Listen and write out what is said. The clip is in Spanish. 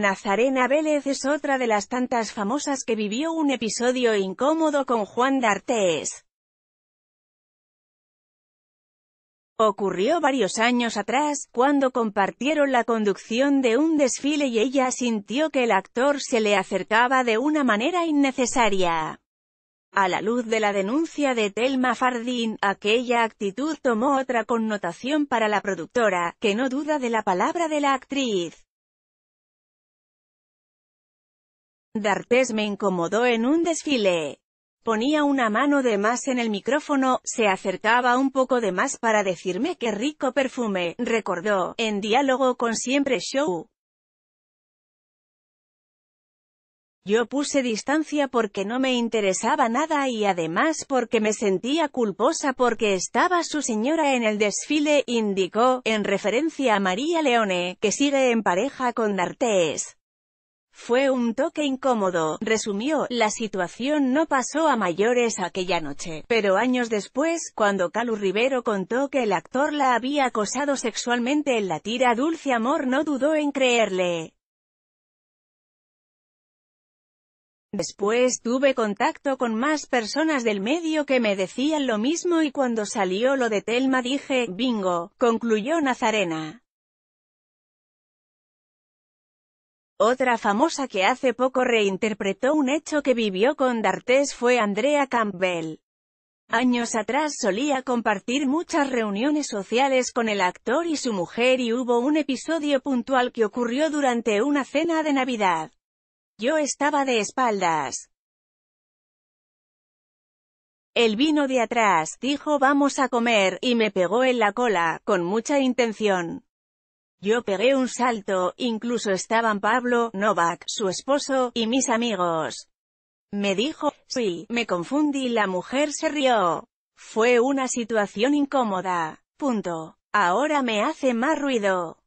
Nazarena Vélez es otra de las tantas famosas que vivió un episodio incómodo con Juan D'Artés. Ocurrió varios años atrás, cuando compartieron la conducción de un desfile y ella sintió que el actor se le acercaba de una manera innecesaria. A la luz de la denuncia de Telma Fardín, aquella actitud tomó otra connotación para la productora, que no duda de la palabra de la actriz. D'Artes me incomodó en un desfile. Ponía una mano de más en el micrófono, se acercaba un poco de más para decirme qué rico perfume, recordó, en diálogo con Siempre Show. Yo puse distancia porque no me interesaba nada y además porque me sentía culposa porque estaba su señora en el desfile, indicó, en referencia a María Leone, que sigue en pareja con D'Artes. Fue un toque incómodo, resumió, la situación no pasó a mayores aquella noche, pero años después, cuando Calu Rivero contó que el actor la había acosado sexualmente en la tira Dulce Amor no dudó en creerle. Después tuve contacto con más personas del medio que me decían lo mismo y cuando salió lo de Telma dije, bingo, concluyó Nazarena. Otra famosa que hace poco reinterpretó un hecho que vivió con D'Artés fue Andrea Campbell. Años atrás solía compartir muchas reuniones sociales con el actor y su mujer y hubo un episodio puntual que ocurrió durante una cena de Navidad. Yo estaba de espaldas. El vino de atrás, dijo vamos a comer, y me pegó en la cola, con mucha intención. Yo pegué un salto, incluso estaban Pablo, Novak, su esposo, y mis amigos. Me dijo, sí, me confundí, y la mujer se rió. Fue una situación incómoda. Punto. Ahora me hace más ruido.